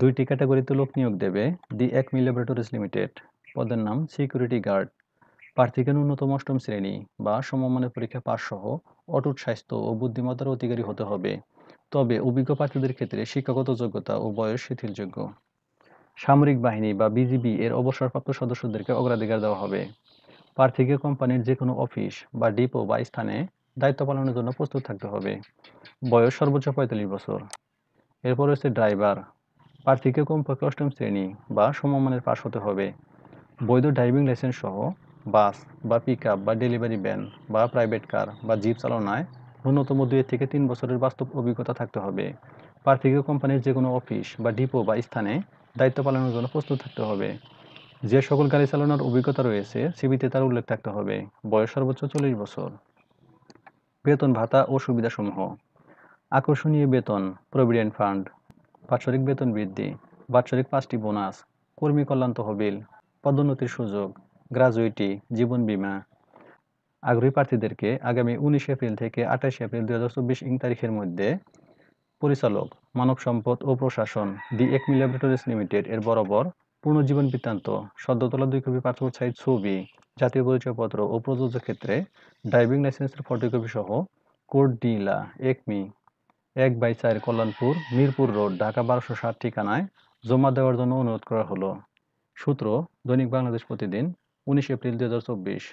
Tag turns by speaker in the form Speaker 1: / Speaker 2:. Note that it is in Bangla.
Speaker 1: দুইটি ক্যাটাগরিতে লোক নিয়োগ দেবে দি এক ল্যাবরেটরিজ লিমিটেড পদের নাম সিকিউরিটি গার্ড প্রার্থীকে ন্যূনতম অষ্টম শ্রেণী বা সমমানের পরীক্ষা পাশ সহ অটুট স্বাস্থ্য ও বুদ্ধিমত্তার অধিকারী হতে হবে তবে অভিজ্ঞ প্রার্থীদের ক্ষেত্রে শিক্ষাগত যোগ্যতা ও বয়স শিথিলযোগ্য সামরিক বাহিনী বা বিজিবি এর অবসরপ্রাপ্ত সদস্যদেরকে অগ্রাধিকার দেওয়া হবে প্রার্থীকে কোম্পানির যে কোনো অফিস বা ডিপো বা স্থানে দায়িত্ব পালনের জন্য প্রস্তুত থাকতে হবে বয়স সর্বোচ্চ পঁয়তাল্লিশ বছর এরপর রয়েছে ড্রাইভার প্রার্থীকে কমপক্ষে অষ্টম শ্রেণী বা সমমানের পাশ হতে হবে বৈধ ড্রাইভিং লাইসেন্স সহ বাস বা পিক বা ডেলিভারি ভ্যান বা প্রাইভেট কার বা জিপ চালনায় ন্যূনতম দুই থেকে তিন বছরের বাস্তব অভিজ্ঞতা থাকতে হবে প্রার্থীকে কোম্পানির যে কোনো অফিস বা ডিপো বা স্থানে দায়িত্ব পালনের জন্য প্রস্তুত থাকতে হবে যে সকল গাড়ি চালানোর অভিজ্ঞতা রয়েছে সিবিতে তার উল্লেখ থাকতে হবে বয়স সর্বোচ্চ চল্লিশ বছর বেতন ভাতা ও সুবিধাসমূহ আকর্ষণীয় বেতন প্রভিডেন্ট ফান্ড বাৎসরিক বেতন বৃদ্ধি বাৎসরিক পাঁচটি বোনাস কর্মী কল্যাণ তহবিল পদোন্নতির সুযোগ গ্রাজুয়েটি জীবন বিমা আগ্রহী প্রার্থীদেরকে আগামী উনিশ এপ্রিল থেকে আঠাশ এপ্রিল দু ইং তারিখের মধ্যে পরিচালক মানব সম্পদ ও প্রশাসন দি এক ল্যাবরেটরিজ লিমিটেড এর বরাবর পুনর্জীবন বৃত্তান্ত সদ্যতলা দুই কপি পাসপোর্ট সাইজ ছবি জাতীয় পরিচয়পত্র ও প্রযোজ্য ক্ষেত্রে ড্রাইভিং লাইসেন্সের ফটোকপি সহ কোড ডিলা একমি এক বাই চার কল্যাণপুর মিরপুর রোড ঢাকা বারোশো ষাট ঠিকানায় জমা দেওয়ার জন্য অনুরোধ করা হলো সূত্র দৈনিক বাংলাদেশ প্রতিদিন উনিশ এপ্রিল দু